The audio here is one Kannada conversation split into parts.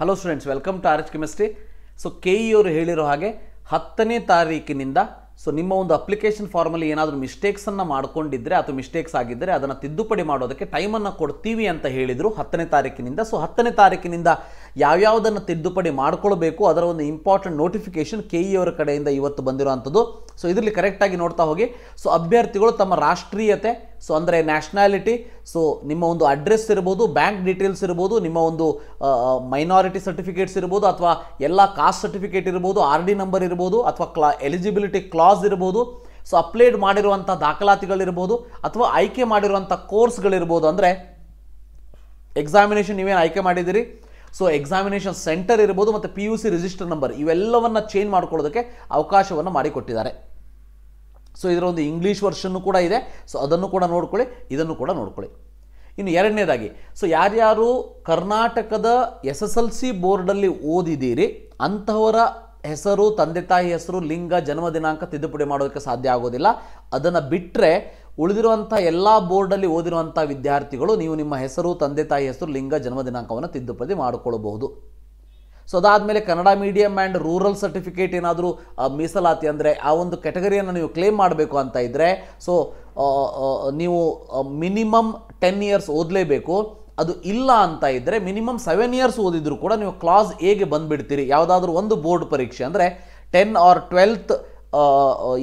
hello students welcome to R H chemistry so K E ಹೇಳಿರೋ ಹಾಗೆ ಹತ್ತನೇ ತಾರೀಕಿನಿಂದ ಸೊ ನಿಮ್ಮ ಒಂದು ಅಪ್ಲಿಕೇಶನ್ ಫಾರ್ಮಲ್ಲಿ ಏನಾದರೂ ಮಿಸ್ಟೇಕ್ಸನ್ನು ಮಾಡ್ಕೊಂಡಿದ್ದರೆ ಅಥವಾ ಮಿಸ್ಟೇಕ್ಸ್ ಆಗಿದ್ದರೆ ಅದನ್ನು ತಿದ್ದುಪಡಿ ಮಾಡೋದಕ್ಕೆ ಟೈಮನ್ನು ಕೊಡ್ತೀವಿ ಅಂತ ಹೇಳಿದರು ಹತ್ತನೇ ತಾರೀಕಿನಿಂದ ಸೊ ಹತ್ತನೇ ತಾರೀಕಿನಿಂದ ಯಾವ್ಯಾವುದನ್ನು ತಿದ್ದುಪಡಿ ಮಾಡ್ಕೊಳ್ಬೇಕು ಅದರ ಒಂದು ಇಂಪಾರ್ಟೆಂಟ್ ನೋಟಿಫಿಕೇಶನ್ ಕೆ ಇ ಕಡೆಯಿಂದ ಇವತ್ತು ಬಂದಿರುವಂಥದ್ದು ಸೊ ಇದರಲ್ಲಿ ಕರೆಕ್ಟಾಗಿ ನೋಡ್ತಾ ಹೋಗಿ ಸೊ ಅಭ್ಯರ್ಥಿಗಳು ತಮ್ಮ ರಾಷ್ಟ್ರೀಯತೆ ಸೊ ಅಂದರೆ ನ್ಯಾಷನಾಲಿಟಿ ಸೊ ನಿಮ್ಮ ಒಂದು ಅಡ್ರೆಸ್ ಇರ್ಬೋದು ಬ್ಯಾಂಕ್ ಡೀಟೇಲ್ಸ್ ಇರ್ಬೋದು ನಿಮ್ಮ ಒಂದು ಮೈನಾರಿಟಿ ಸರ್ಟಿಫಿಕೇಟ್ಸ್ ಇರ್ಬೋದು ಅಥವಾ ಎಲ್ಲ ಕಾಸ್ಟ್ ಸರ್ಟಿಫಿಕೇಟ್ ಇರ್ಬೋದು ಆರ್ ಡಿ ನಂಬರ್ ಇರ್ಬೋದು ಅಥವಾ ಕ್ಲಾ ಎಲಿಜಿಬಿಲಿಟಿ ಕ್ಲಾಸ್ ಇರ್ಬೋದು ಸೊ ಅಪ್ಲೈಡ್ ಮಾಡಿರುವಂಥ ದಾಖಲಾತಿಗಳಿರ್ಬೋದು ಅಥವಾ ಆಯ್ಕೆ ಮಾಡಿರುವಂಥ ಕೋರ್ಸ್ಗಳಿರ್ಬೋದು ಅಂದರೆ ಎಕ್ಸಾಮಿನೇಷನ್ ನೀವೇನು ಆಯ್ಕೆ ಮಾಡಿದ್ದೀರಿ ಸೊ ಎಕ್ಸಾಮಿನೇಷನ್ ಸೆಂಟರ್ ಇರ್ಬೋದು ಮತ್ತು P U C register number ಇವೆಲ್ಲವನ್ನು ಚೇಂಜ್ ಮಾಡ್ಕೊಳ್ಳೋದಕ್ಕೆ ಅವಕಾಶವನ್ನು ಮಾಡಿಕೊಟ್ಟಿದ್ದಾರೆ ಸೊ ಇದರ ಒಂದು ಇಂಗ್ಲೀಷ್ ವರ್ಷನ್ನು ಕೂಡ ಇದೆ ಸೊ ಅದನ್ನು ಕೂಡ ನೋಡ್ಕೊಳ್ಳಿ ಇದನ್ನು ಕೂಡ ನೋಡ್ಕೊಳ್ಳಿ ಇನ್ನು ಎರಡನೇದಾಗಿ ಸೊ ಯಾರ್ಯಾರು ಕರ್ನಾಟಕದ ಎಸ್ ಎಸ್ ಎಲ್ ಸಿ ಬೋರ್ಡಲ್ಲಿ ಓದಿದ್ದೀರಿ ಅಂತಹವರ ಹೆಸರು ತಂದೆ ತಾಯಿ ಹೆಸರು ಲಿಂಗ ಜನ್ಮ ದಿನಾಂಕ ತಿದ್ದುಪಡಿ ಮಾಡೋದಕ್ಕೆ ಸಾಧ್ಯ ಆಗೋದಿಲ್ಲ ಅದನ್ನು ಬಿಟ್ಟರೆ ಉಳಿದಿರುವಂಥ ಎಲ್ಲ ಬೋರ್ಡಲ್ಲಿ ಓದಿರುವಂಥ ವಿದ್ಯಾರ್ಥಿಗಳು ನೀವು ನಿಮ್ಮ ಹೆಸರು ತಂದೆ ತಾಯಿ ಹೆಸರು ಲಿಂಗ ಜನ್ಮ ದಿನಾಂಕವನ್ನು ತಿದ್ದುಪಡಿ ಮಾಡಿಕೊಳ್ಳಬಹುದು ಸೊ ಅದಾದಮೇಲೆ Kannada medium and rural certificate ಏನಾದರೂ ಮೀಸಲಾತಿ ಅಂದರೆ ಆ ಒಂದು ಕೆಟಗರಿಯನ್ನು ನೀವು ಕ್ಲೇಮ್ ಮಾಡಬೇಕು ಅಂತ ಇದ್ದರೆ ಸೊ ನೀವು ಮಿನಿಮಮ್ ಟೆನ್ ಇಯರ್ಸ್ ಓದಲೇಬೇಕು ಅದು ಇಲ್ಲ ಅಂತ ಇದ್ದರೆ ಮಿನಿಮಮ್ ಸೆವೆನ್ ಇಯರ್ಸ್ ಓದಿದ್ರು ಕೂಡ ನೀವು ಕ್ಲಾಸ್ ಎಗೆ ಬಂದುಬಿಡ್ತೀರಿ ಯಾವುದಾದ್ರೂ ಒಂದು ಬೋರ್ಡ್ ಪರೀಕ್ಷೆ ಅಂದರೆ ಟೆನ್ ಆರ್ ಟ್ವೆಲ್ತ್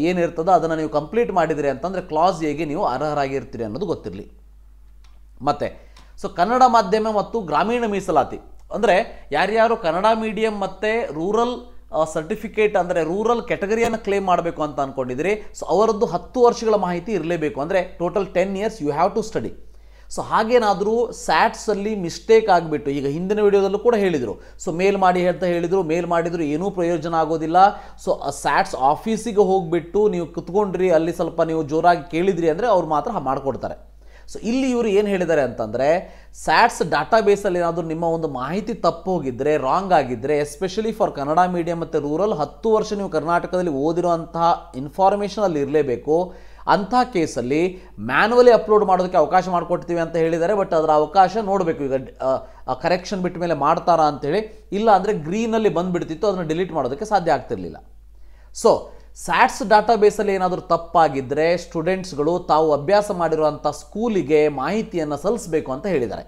ಏನಿರ್ತದೋ ಅದನ್ನು ನೀವು ಕಂಪ್ಲೀಟ್ ಮಾಡಿದಿರಿ ಅಂತಂದರೆ ಕ್ಲಾಸ್ ಎಗೆ ನೀವು ಅರ್ಹರಾಗಿರ್ತೀರಿ ಅನ್ನೋದು ಗೊತ್ತಿರಲಿ ಮತ್ತು ಸೊ ಕನ್ನಡ ಮಾಧ್ಯಮ ಮತ್ತು ಗ್ರಾಮೀಣ ಮೀಸಲಾತಿ ಅಂದರೆ ಯಾರ್ಯಾರು ಕನ್ನಡ ಮೀಡಿಯಂ ಮತ್ತು ರೂರಲ್ ಸರ್ಟಿಫಿಕೇಟ್ ಅಂದರೆ ರೂರಲ್ ಕ್ಯಾಟಗರಿಯನ್ನು ಕ್ಲೇಮ್ ಮಾಡಬೇಕು ಅಂತ ಅಂದ್ಕೊಂಡಿದ್ದೀರಿ ಸೊ ಅವರದ್ದು ಹತ್ತು ವರ್ಷಗಳ ಮಾಹಿತಿ ಇರಲೇಬೇಕು ಅಂದರೆ total ten years you have to study so ಹಾಗೇನಾದರೂ ಸ್ಯಾಟ್ಸಲ್ಲಿ ಮಿಸ್ಟೇಕ್ ಆಗಿಬಿಟ್ಟು ಈಗ ಹಿಂದಿನ ವಿಡಿಯೋದಲ್ಲೂ ಕೂಡ ಹೇಳಿದರು ಸೊ ಮೇಲ್ ಮಾಡಿ ಹೇಳ್ತಾ ಹೇಳಿದರು ಮೇಲ್ ಮಾಡಿದರೂ ಏನೂ ಪ್ರಯೋಜನ ಆಗೋದಿಲ್ಲ ಸೊ ಸ್ಯಾಟ್ಸ್ ಆಫೀಸಿಗೆ ಹೋಗಿಬಿಟ್ಟು ನೀವು ಕುತ್ಕೊಂಡ್ರಿ ಅಲ್ಲಿ ಸ್ವಲ್ಪ ನೀವು ಜೋರಾಗಿ ಕೇಳಿದ್ರಿ ಅಂದರೆ ಅವ್ರು ಮಾತ್ರ ಮಾಡಿಕೊಡ್ತಾರೆ ಸೊ ಇಲ್ಲಿ ಇವರು ಏನು ಹೇಳಿದ್ದಾರೆ ಅಂತಂದರೆ ಸ್ಯಾಟ್ಸ್ ಬೇಸಲ್ಲಿ ಏನಾದರೂ ನಿಮ್ಮ ಒಂದು ಮಾಹಿತಿ ತಪ್ಪು ಹೋಗಿದ್ದರೆ ರಾಂಗ್ ಆಗಿದ್ದರೆ ಎಸ್ಪೆಷಲಿ ಫಾರ್ ಕನ್ನಡ ಮೀಡಿಯಂ ಮತ್ತು ರೂರಲ್ ಹತ್ತು ವರ್ಷ ನೀವು ಕರ್ನಾಟಕದಲ್ಲಿ ಓದಿರುವಂತಹ ಅಲ್ಲಿ ಇರಲೇಬೇಕು ಅಂಥ ಕೇಸಲ್ಲಿ ಮ್ಯಾನುವಲಿ ಅಪ್ಲೋಡ್ ಮಾಡೋದಕ್ಕೆ ಅವಕಾಶ ಮಾಡಿಕೊಡ್ತೀವಿ ಅಂತ ಹೇಳಿದ್ದಾರೆ ಬಟ್ ಅದರ ಅವಕಾಶ ನೋಡಬೇಕು ಈಗ ಕರೆಕ್ಷನ್ ಬಿಟ್ಟ ಮೇಲೆ ಮಾಡ್ತಾರಾ ಅಂತೇಳಿ ಇಲ್ಲ ಅಂದರೆ ಗ್ರೀನಲ್ಲಿ ಬಂದುಬಿಡ್ತಿತ್ತು ಅದನ್ನು ಡಿಲೀಟ್ ಮಾಡೋದಕ್ಕೆ ಸಾಧ್ಯ ಆಗ್ತಿರಲಿಲ್ಲ ಸೊ ಸ್ಯಾಟ್ಸ್ ಡಾಟಾಬೇಸಲ್ಲಿ ಏನಾದರೂ ತಪ್ಪಾಗಿದ್ದರೆ ಸ್ಟೂಡೆಂಟ್ಸ್ಗಳು ತಾವು ಅಭ್ಯಾಸ ಮಾಡಿರುವಂಥ ಸ್ಕೂಲಿಗೆ ಮಾಹಿತಿಯನ್ನು ಸಲ್ಲಿಸಬೇಕು ಅಂತ ಹೇಳಿದ್ದಾರೆ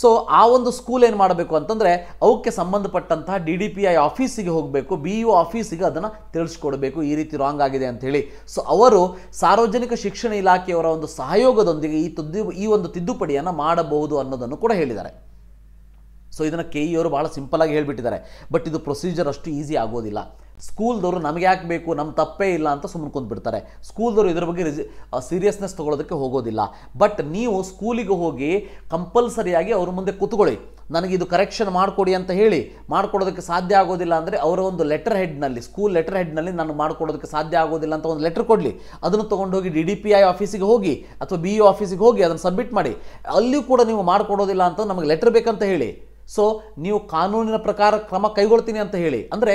ಸೊ ಆ ಒಂದು ಸ್ಕೂಲ್ ಏನು ಮಾಡಬೇಕು ಅಂತಂದರೆ ಅವಕ್ಕೆ ಸಂಬಂಧಪಟ್ಟಂತಹ ಡಿ ಡಿ ಪಿ ಐ ಆಫೀಸಿಗೆ ಹೋಗಬೇಕು ಬಿ ಯು ಆಫೀಸಿಗೆ ಅದನ್ನು ತಿಳಿಸ್ಕೊಡ್ಬೇಕು ಈ ರೀತಿ ರಾಂಗ್ ಆಗಿದೆ ಅಂಥೇಳಿ ಸೊ ಅವರು ಸಾರ್ವಜನಿಕ ಶಿಕ್ಷಣ ಇಲಾಖೆಯವರ ಒಂದು ಸಹಯೋಗದೊಂದಿಗೆ ಈ ತಿದ್ದು ಈ ಒಂದು ತಿದ್ದುಪಡಿಯನ್ನು ಮಾಡಬಹುದು ಅನ್ನೋದನ್ನು ಕೂಡ ಹೇಳಿದ್ದಾರೆ ಸೊ ಇದನ್ನು ಕೆ ಇ e ಅವರು ಬಹಳ ಸಿಂಪಲಾಗಿ ಹೇಳಿಬಿಟ್ಟಿದ್ದಾರೆ ಬಟ್ ಇದು ಪ್ರೊಸೀಜರ್ ಅಷ್ಟು ಈಸಿ ಆಗೋದಿಲ್ಲ ಸ್ಕೂಲ್ದವರು ನಮಗೆ ಯಾಕೆ ಬೇಕು ನಮ್ಮ ತಪ್ಪೇ ಇಲ್ಲ ಅಂತ ಸುಮ್ಮನೆ ಕುಂತ್ಬಿಡ್ತಾರೆ ಸ್ಕೂಲ್ದವರು ಇದ್ರ ಬಗ್ಗೆ ರಿಜಿ ಸೀರಿಯಸ್ನೆಸ್ ತೊಗೊಳೋದಕ್ಕೆ ಹೋಗೋದಿಲ್ಲ ಬಟ್ ನೀವು ಸ್ಕೂಲಿಗೆ ಹೋಗಿ ಕಂಪಲ್ಸರಿಯಾಗಿ ಅವ್ರ ಮುಂದೆ ಕೂತ್ಕೊಳ್ಳಿ ನನಗೆ ಇದು ಕರೆಕ್ಷನ್ ಮಾಡಿಕೊಡಿ ಅಂತ ಹೇಳಿ ಮಾಡ್ಕೊಡೋದಕ್ಕೆ ಸಾಧ್ಯ ಆಗೋದಿಲ್ಲ ಅಂದರೆ ಅವರ ಒಂದು ಲೆಟರ್ ಹೆಡ್ನಲ್ಲಿ ಸ್ಕೂಲ್ ಲೆಟರ್ ಹೆಡ್ನಲ್ಲಿ ನಾನು ಮಾಡ್ಕೊಡೋದಕ್ಕೆ ಸಾಧ್ಯ ಆಗೋದಿಲ್ಲ ಅಂತ ಒಂದು ಲೆಟರ್ ಕೊಡಲಿ ಅದನ್ನು ಹೋಗಿ ಡಿ ಡಿ ಪಿ ಐ ಆಫೀಸಿಗೆ ಹೋಗಿ ಅಥವಾ ಬಿ ಇ ಆಫೀಸಿಗೆ ಹೋಗಿ ಅದನ್ನು ಸಬ್ಮಿಟ್ ಮಾಡಿ ಅಲ್ಲಿಯೂ ಕೂಡ ನೀವು ಮಾಡಿಕೊಡೋದಿಲ್ಲ ಅಂತ ನಮಗೆ ಲೆಟರ್ ಬೇಕಂತ ಹೇಳಿ ಸೊ ನೀವು ಕಾನೂನಿನ ಪ್ರಕಾರ ಕ್ರಮ ಕೈಗೊಳ್ತೀನಿ ಅಂತ ಹೇಳಿ ಅಂದರೆ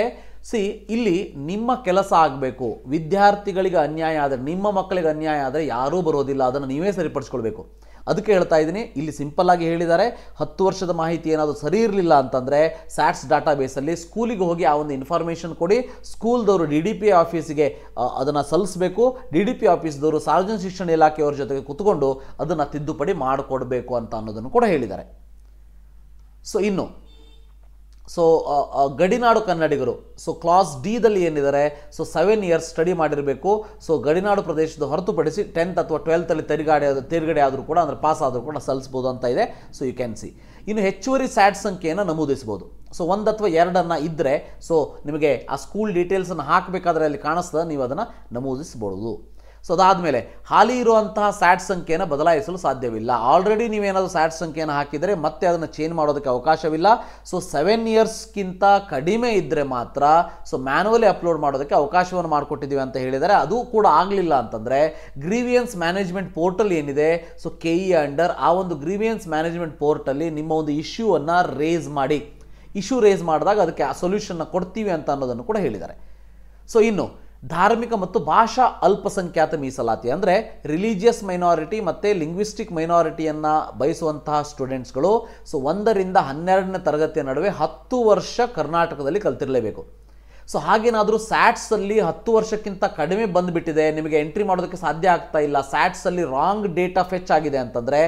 ಸಿ ಇಲ್ಲಿ ನಿಮ್ಮ ಕೆಲಸ ಆಗಬೇಕು ವಿದ್ಯಾರ್ಥಿಗಳಿಗೆ ಅನ್ಯಾಯ ಆದರೆ ನಿಮ್ಮ ಮಕ್ಕಳಿಗೆ ಅನ್ಯಾಯ ಆದರೆ ಯಾರೂ ಬರೋದಿಲ್ಲ ಅದನ್ನು ನೀವೇ ಸರಿಪಡಿಸ್ಕೊಳ್ಬೇಕು ಅದಕ್ಕೆ ಹೇಳ್ತಾ ಇದ್ದೀನಿ ಇಲ್ಲಿ ಸಿಂಪಲ್ ಆಗಿ ಹೇಳಿದ್ದಾರೆ ಹತ್ತು ವರ್ಷದ ಮಾಹಿತಿ ಏನಾದರೂ ಸರಿ ಇರಲಿಲ್ಲ ಅಂತಂದರೆ ಸ್ಯಾಟ್ಸ್ ಡಾಟಾ ಬೇಸಲ್ಲಿ ಸ್ಕೂಲಿಗೆ ಹೋಗಿ ಆ ಒಂದು ಇನ್ಫಾರ್ಮೇಷನ್ ಕೊಡಿ ಸ್ಕೂಲ್ದವರು ಡಿ ಡಿ ಪಿ ಆಫೀಸಿಗೆ ಅದನ್ನು ಸಲ್ಲಿಸಬೇಕು ಡಿ ಡಿ ಪಿ ಆಫೀಸ್ದವರು ಸಾರ್ವಜನಿಕ ಶಿಕ್ಷಣ ಇಲಾಖೆಯವ್ರ ಜೊತೆಗೆ ಕೂತ್ಕೊಂಡು ಅದನ್ನು ತಿದ್ದುಪಡಿ ಮಾಡಿಕೊಡ್ಬೇಕು ಅಂತ ಅನ್ನೋದನ್ನು ಕೂಡ ಹೇಳಿದ್ದಾರೆ ಸೊ ಇನ್ನು ಸೊ ಗಡಿನಾಡು ಕನ್ನಡಿಗರು ಸೊ ಕ್ಲಾಸ್ ಡಿದಲ್ಲಿ ಏನಿದ್ದಾರೆ ಸೊ ಸೆವೆನ್ ಇಯರ್ಸ್ ಸ್ಟಡಿ ಮಾಡಿರಬೇಕು ಸೊ ಗಡಿನಾಡು ಪ್ರದೇಶದ ಹೊರತುಪಡಿಸಿ ಟೆಂತ್ ಅಥವಾ ಟ್ವೆಲ್ತಲ್ಲಿ ತೆರಿಗಾಡೆ ತಿರುಗಡೆ ಆದರೂ ಕೂಡ ಅಂದರೆ ಪಾಸ್ ಆದರೂ ಕೂಡ ಸಲ್ಲಿಸ್ಬೋದು ಅಂತ ಇದೆ ಸೊ ಯು ಕ್ಯಾನ್ ಸಿ ಇನ್ನು ಹೆಚ್ಚುವರಿ ಸ್ಯಾಟ್ ಸಂಖ್ಯೆಯನ್ನು ನಮೂದಿಸ್ಬೋದು ಸೊ ಒಂದು ಅಥವಾ ಎರಡನ್ನು ಇದ್ದರೆ ಸೊ ನಿಮಗೆ ಆ ಸ್ಕೂಲ್ ಡೀಟೇಲ್ಸನ್ನು ಹಾಕಬೇಕಾದ್ರೆ ಅಲ್ಲಿ ಕಾಣಿಸ್ತದೆ ನೀವು ಅದನ್ನು ನಮೂದಿಸ್ಬೋದು ಸೊ ಅದಾದಮೇಲೆ ಹಾಲಿ ಇರುವಂತಹ ಸ್ಯಾಟ್ ಸಂಖ್ಯೆಯನ್ನು ಬದಲಾಯಿಸಲು ಸಾಧ್ಯವಿಲ್ಲ ಆಲ್ರೆಡಿ ನೀವೇನಾದರೂ ಸ್ಯಾಟ್ ಸಂಖ್ಯೆಯನ್ನು ಹಾಕಿದರೆ ಮತ್ತೆ ಅದನ್ನು ಚೇಂಜ್ ಮಾಡೋದಕ್ಕೆ ಅವಕಾಶವಿಲ್ಲ ಸೊ ಸೆವೆನ್ ಇಯರ್ಸ್ಗಿಂತ ಕಡಿಮೆ ಇದ್ದರೆ ಮಾತ್ರ ಸೊ ಮ್ಯಾನುವಲಿ ಅಪ್ಲೋಡ್ ಮಾಡೋದಕ್ಕೆ ಅವಕಾಶವನ್ನು ಮಾಡಿಕೊಟ್ಟಿದ್ದೀವಿ ಅಂತ ಹೇಳಿದರೆ ಅದು ಕೂಡ ಆಗಲಿಲ್ಲ ಅಂತಂದರೆ ಗ್ರೀವಿಯನ್ಸ್ ಮ್ಯಾನೇಜ್ಮೆಂಟ್ ಪೋರ್ಟಲ್ ಏನಿದೆ ಸೊ ಕೆ ಇ ಅಂಡರ್ ಆ ಒಂದು ಗ್ರೀವಿಯನ್ಸ್ ಮ್ಯಾನೇಜ್ಮೆಂಟ್ ಪೋರ್ಟಲ್ಲಿ ನಿಮ್ಮ ಒಂದು ಇಶ್ಯೂವನ್ನು ರೇಸ್ ಮಾಡಿ ಇಶ್ಯೂ ರೇಸ್ ಮಾಡಿದಾಗ ಅದಕ್ಕೆ ಆ ಸೊಲ್ಯೂಷನ್ನ ಕೊಡ್ತೀವಿ ಅಂತ ಅನ್ನೋದನ್ನು ಕೂಡ ಹೇಳಿದ್ದಾರೆ ಸೊ ಇನ್ನು ಧಾರ್ಮಿಕ ಮತ್ತು ಭಾಷಾ ಅಲ್ಪಸಂಖ್ಯಾತ ಮೀಸಲಾತಿ ಅಂದರೆ ರಿಲಿಜಿಯಸ್ ಮೈನಾರಿಟಿ ಮತ್ತು ಲಿಂಗ್ವಿಸ್ಟಿಕ್ ಮೈನಾರಿಟಿಯನ್ನು ಬಯಸುವಂತಹ ಸ್ಟೂಡೆಂಟ್ಸ್ಗಳು ಸೊ ಒಂದರಿಂದ ಹನ್ನೆರಡನೇ ತರಗತಿಯ ನಡುವೆ ಹತ್ತು ವರ್ಷ ಕರ್ನಾಟಕದಲ್ಲಿ ಕಲ್ತಿರಲೇಬೇಕು ಸೊ ಹಾಗೇನಾದರೂ ಸ್ಯಾಟ್ಸಲ್ಲಿ ಹತ್ತು ವರ್ಷಕ್ಕಿಂತ ಕಡಿಮೆ ಬಂದುಬಿಟ್ಟಿದೆ ನಿಮಗೆ ಎಂಟ್ರಿ ಮಾಡೋದಕ್ಕೆ ಸಾಧ್ಯ ಆಗ್ತಾ ಇಲ್ಲ ಸ್ಯಾಟ್ಸಲ್ಲಿ ರಾಂಗ್ ಆಫ್ ಫೆಚ್ ಆಗಿದೆ ಅಂತಂದರೆ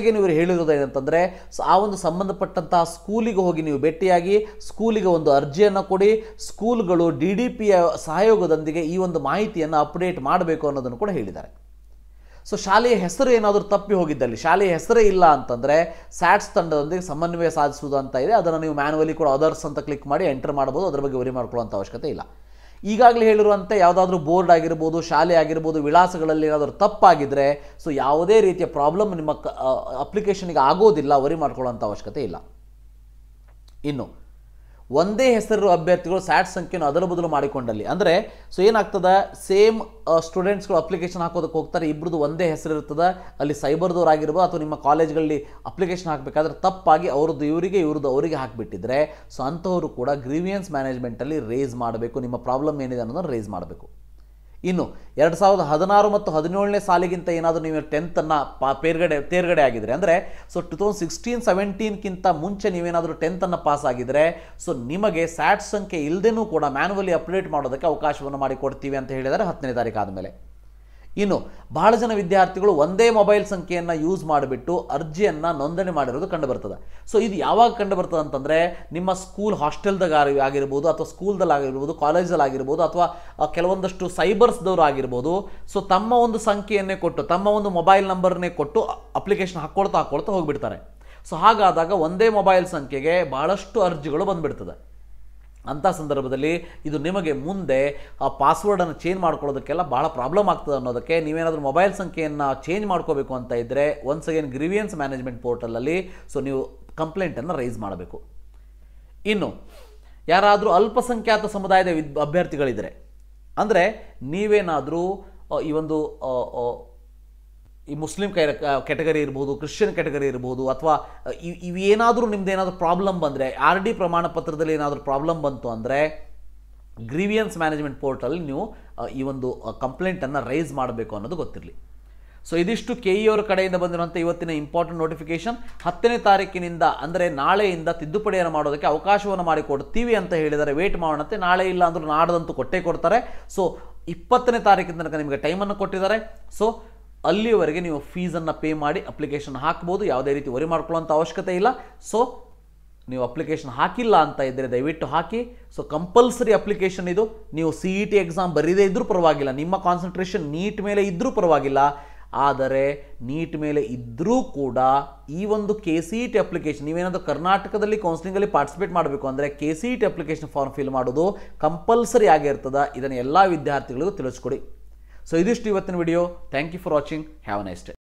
ಅಗೇನ್ ನೀವು ಹೇಳಿರೋದು ಏನಂತಂದರೆ ಸೊ ಆ ಒಂದು ಸಂಬಂಧಪಟ್ಟಂತಹ ಸ್ಕೂಲಿಗೆ ಹೋಗಿ ನೀವು ಭೇಟಿಯಾಗಿ ಸ್ಕೂಲಿಗೆ ಒಂದು ಅರ್ಜಿಯನ್ನು ಕೊಡಿ ಸ್ಕೂಲ್ಗಳು ಡಿ ಡಿ ಪಿಯ ಸಹಯೋಗದೊಂದಿಗೆ ಈ ಒಂದು ಮಾಹಿತಿಯನ್ನು ಅಪ್ಡೇಟ್ ಮಾಡಬೇಕು ಅನ್ನೋದನ್ನು ಕೂಡ ಹೇಳಿದ್ದಾರೆ ಸೊ ಶಾಲೆಯ ಹೆಸರು ಏನಾದರೂ ತಪ್ಪಿ ಹೋಗಿದ್ದಲ್ಲಿ ಶಾಲೆಯ ಹೆಸರೇ ಇಲ್ಲ ಅಂತಂದರೆ ಸ್ಯಾಟ್ಸ್ ತಂಡದೊಂದಿಗೆ ಸಮನ್ವಯ ಸಾಧಿಸುವುದು ಅಂತ ಇದೆ ಅದನ್ನು ನೀವು ಮ್ಯಾನುವಲಿ ಕೂಡ ಅದರ್ಸ್ ಅಂತ ಕ್ಲಿಕ್ ಮಾಡಿ ಎಂಟರ್ ಮಾಡ್ಬೋದು ಅದರ ಬಗ್ಗೆ ವರಿ ಮಾಡ್ಕೊಳ್ಳುವಂಥ ಅವಶ್ಯಕತೆ ಇಲ್ಲ ಈಗಾಗಲೇ ಹೇಳಿರುವಂಥ ಯಾವುದಾದ್ರೂ ಬೋರ್ಡ್ ಆಗಿರ್ಬೋದು ಶಾಲೆ ಆಗಿರ್ಬೋದು ವಿಳಾಸಗಳಲ್ಲಿ ಏನಾದರೂ ತಪ್ಪಾಗಿದ್ದರೆ ಸೊ ಯಾವುದೇ ರೀತಿಯ ಪ್ರಾಬ್ಲಮ್ ನಿಮ್ಮ ಅಪ್ಲಿಕೇಶನ್ಗೆ ಆಗೋದಿಲ್ಲ ವರಿ ಮಾಡ್ಕೊಳ್ಳೋಂಥ ಅವಶ್ಯಕತೆ ಇಲ್ಲ ಇನ್ನು ಒಂದೇ ಹೆಸರು ಅಭ್ಯರ್ಥಿಗಳು ಸ್ಯಾಟ್ ಸಂಖ್ಯೆಯನ್ನು ಅದರ ಬದಲು ಮಾಡಿಕೊಂಡಲ್ಲಿ ಅಂದರೆ ಸೊ ಏನಾಗ್ತದೆ ಸೇಮ್ ಸ್ಟೂಡೆಂಟ್ಸ್ಗಳು ಅಪ್ಲಿಕೇಶನ್ ಹಾಕೋದಕ್ಕೆ ಹೋಗ್ತಾರೆ ಇಬ್ಬರದು ಒಂದೇ ಹೆಸರು ಇರ್ತದೆ ಅಲ್ಲಿ ಸೈಬರ್ದವ್ರು ಆಗಿರ್ಬೋದು ಅಥವಾ ನಿಮ್ಮ ಕಾಲೇಜ್ಗಳಲ್ಲಿ ಅಪ್ಲಿಕೇಶನ್ ಹಾಕಬೇಕಾದ್ರೆ ತಪ್ಪಾಗಿ ಅವ್ರದ್ದು ಇವರಿಗೆ ಇವ್ರದ್ದು ಅವರಿಗೆ ಹಾಕಿಬಿಟ್ಟಿದ್ರೆ ಸೊ ಅಂಥವರು ಕೂಡ ಗ್ರೀವಿಯನ್ಸ್ ಮ್ಯಾನೇಜ್ಮೆಂಟಲ್ಲಿ ರೇಸ್ ಮಾಡಬೇಕು ನಿಮ್ಮ ಪ್ರಾಬ್ಲಮ್ ಏನಿದೆ ಅನ್ನೋದನ್ನು ರೇಸ್ ಮಾಡಬೇಕು ಇನ್ನು ಎರಡು ಸಾವಿರದ ಹದಿನಾರು ಮತ್ತು ಹದಿನೇಳನೇ ಸಾಲಿಗಿಂತ ಏನಾದರೂ ನೀವು ಟೆಂತನ್ನು ಪಾ ಪೇರ್ಗಡೆ ತೇರ್ಗಡೆ ಆಗಿದರೆ ಅಂದರೆ ಸೊ ಟು ತೌಸಂಡ್ ಸಿಕ್ಸ್ಟೀನ್ ಸೆವೆಂಟೀನ್ಗಿಂತ ಮುಂಚೆ ನೀವೇನಾದರೂ ಟೆಂತನ್ನು ಪಾಸ್ ಆಗಿದರೆ ಸೊ ನಿಮಗೆ ಸ್ಯಾಟ್ ಸಂಖ್ಯೆ ಇಲ್ಲದೇನೂ ಕೂಡ ಮ್ಯಾನ್ಯಲಿ ಅಪ್ಡೇಟ್ ಮಾಡೋದಕ್ಕೆ ಅವಕಾಶವನ್ನು ಮಾಡಿಕೊಡ್ತೀವಿ ಅಂತ ಹೇಳಿದರೆ ಹತ್ತನೇ ತಾರೀಕು ಆದಮೇಲೆ ಇನ್ನು ಬಹಳ ಜನ ವಿದ್ಯಾರ್ಥಿಗಳು ಒಂದೇ ಮೊಬೈಲ್ ಸಂಖ್ಯೆಯನ್ನು ಯೂಸ್ ಮಾಡಿಬಿಟ್ಟು ಅರ್ಜಿಯನ್ನು ನೋಂದಣಿ ಮಾಡಿರೋದು ಕಂಡುಬರ್ತದೆ ಸೊ ಇದು ಯಾವಾಗ ಬರ್ತದೆ ಅಂತಂದರೆ ನಿಮ್ಮ ಸ್ಕೂಲ್ ಹಾಸ್ಟೆಲ್ದಾಗ ಆಗಿರ್ಬೋದು ಅಥವಾ ಸ್ಕೂಲ್ದಲ್ಲಾಗಿರ್ಬೋದು ಆಗಿರ್ಬೋದು ಕಾಲೇಜಲ್ಲಿ ಆಗಿರ್ಬೋದು ಅಥವಾ ಕೆಲವೊಂದಷ್ಟು ಸೈಬರ್ಸ್ದವರು ಆಗಿರ್ಬೋದು ಸೊ ತಮ್ಮ ಒಂದು ಸಂಖ್ಯೆಯನ್ನೇ ಕೊಟ್ಟು ತಮ್ಮ ಒಂದು ಮೊಬೈಲ್ ನಂಬರ್ನೇ ಕೊಟ್ಟು ಅಪ್ಲಿಕೇಶನ್ ಹಾಕ್ಕೊಳ್ತಾ ಹಾಕ್ಕೊಳ್ತಾ ಹೋಗಿಬಿಡ್ತಾರೆ ಸೊ ಹಾಗಾದಾಗ ಒಂದೇ ಮೊಬೈಲ್ ಸಂಖ್ಯೆಗೆ ಭಾಳಷ್ಟು ಅರ್ಜಿಗಳು ಬಂದುಬಿಡ್ತದೆ ಅಂಥ ಸಂದರ್ಭದಲ್ಲಿ ಇದು ನಿಮಗೆ ಮುಂದೆ ಆ ಪಾಸ್ವರ್ಡನ್ನು ಚೇಂಜ್ ಮಾಡ್ಕೊಳ್ಳೋದಕ್ಕೆಲ್ಲ ಭಾಳ ಪ್ರಾಬ್ಲಮ್ ಆಗ್ತದೆ ಅನ್ನೋದಕ್ಕೆ ನೀವೇನಾದರೂ ಮೊಬೈಲ್ ಸಂಖ್ಯೆಯನ್ನು ಚೇಂಜ್ ಮಾಡ್ಕೋಬೇಕು ಅಂತ ಇದ್ದರೆ ಒನ್ಸ್ ಅಗೇನ್ ಗ್ರಿವಿಯನ್ಸ್ ಮ್ಯಾನೇಜ್ಮೆಂಟ್ ಪೋರ್ಟಲಲ್ಲಿ ಸೊ ನೀವು ಕಂಪ್ಲೇಂಟನ್ನು ರೈಸ್ ಮಾಡಬೇಕು ಇನ್ನು ಯಾರಾದರೂ ಅಲ್ಪಸಂಖ್ಯಾತ ಸಮುದಾಯದ ವಿದ್ ಅಭ್ಯರ್ಥಿಗಳಿದ್ದರೆ ಅಂದರೆ ನೀವೇನಾದರೂ ಈ ಒಂದು ಈ ಮುಸ್ಲಿಂ ಕೈ ಕೆಟಗರಿ ಇರ್ಬೋದು ಕ್ರಿಶ್ಚಿಯನ್ ಕೆಟಗರಿ ಇರ್ಬೋದು ಅಥವಾ ಇವೇನಾದರೂ ನಿಮ್ದು ಏನಾದರೂ ಪ್ರಾಬ್ಲಮ್ ಬಂದರೆ ಆರ್ ಡಿ ಪ್ರಮಾಣ ಪತ್ರದಲ್ಲಿ ಏನಾದರೂ ಪ್ರಾಬ್ಲಮ್ ಬಂತು ಅಂದರೆ ಗ್ರೀವಿಯನ್ಸ್ ಮ್ಯಾನೇಜ್ಮೆಂಟ್ ಪೋರ್ಟಲ್ಲಿ ನೀವು ಈ ಒಂದು ಕಂಪ್ಲೇಂಟನ್ನು ರೈಸ್ ಮಾಡಬೇಕು ಅನ್ನೋದು ಗೊತ್ತಿರಲಿ ಸೊ ಇದಿಷ್ಟು ಕೆ ಇ e ಅವರ ಕಡೆಯಿಂದ ಬಂದಿರುವಂಥ ಇವತ್ತಿನ ಇಂಪಾರ್ಟೆಂಟ್ ನೋಟಿಫಿಕೇಶನ್ ಹತ್ತನೇ ತಾರೀಕಿನಿಂದ ಅಂದರೆ ನಾಳೆಯಿಂದ ತಿದ್ದುಪಡಿಯನ್ನು ಮಾಡೋದಕ್ಕೆ ಅವಕಾಶವನ್ನು ಮಾಡಿಕೊಡ್ತೀವಿ ಅಂತ ಹೇಳಿದರೆ ವೇಟ್ ಮಾಡೋಣಂತೆ ನಾಳೆ ಇಲ್ಲ ಅಂದರೂ ನಾಡ್ದಂತೂ ಕೊಟ್ಟೇ ಕೊಡ್ತಾರೆ ಸೊ ಇಪ್ಪತ್ತನೇ ತಾರೀಕಿನ ತನಕ ನಿಮಗೆ ಟೈಮನ್ನು ಕೊಟ್ಟಿದ್ದಾರೆ ಸೊ ಅಲ್ಲಿವರೆಗೆ ನೀವು ಫೀಸನ್ನು ಪೇ ಮಾಡಿ ಅಪ್ಲಿಕೇಶನ್ ಹಾಕ್ಬೋದು ಯಾವುದೇ ರೀತಿ ವರಿ ಮಾಡ್ಕೊಳ್ಳೋಂಥ ಅವಶ್ಯಕತೆ ಇಲ್ಲ ಸೊ ನೀವು ಅಪ್ಲಿಕೇಶನ್ ಹಾಕಿಲ್ಲ ಅಂತ ಇದ್ದರೆ ದಯವಿಟ್ಟು ಹಾಕಿ ಸೊ ಕಂಪಲ್ಸರಿ ಅಪ್ಲಿಕೇಶನ್ ಇದು ನೀವು ಸಿ ಇ ಟಿ ಎಕ್ಸಾಮ್ ಬರೀದೇ ಇದ್ರೂ ಪರವಾಗಿಲ್ಲ ನಿಮ್ಮ ಕಾನ್ಸಂಟ್ರೇಷನ್ ನೀಟ್ ಮೇಲೆ ಇದ್ದರೂ ಪರವಾಗಿಲ್ಲ ಆದರೆ ನೀಟ್ ಮೇಲೆ ಇದ್ದರೂ ಕೂಡ ಈ ಒಂದು K C E T application ನೀವೇನಾದರೂ ಕರ್ನಾಟಕದಲ್ಲಿ ಕೌನ್ಸಿಲಿಂಗಲ್ಲಿ ಪಾರ್ಟಿಸಿಪೇಟ್ ಮಾಡಬೇಕು ಅಂದರೆ K C E T application form fill ಮಾಡೋದು ಕಂಪಲ್ಸರಿ ಆಗಿರ್ತದೆ ಇದನ್ನು ಎಲ್ಲ ವಿದ್ಯಾರ್ಥಿಗಳಿಗೂ ತಿಳಿಸ್ಕೊಡಿ ಸೊ ಇದಿಷ್ಟು ಇವತ್ತಿನ video thank you for watching have a nice day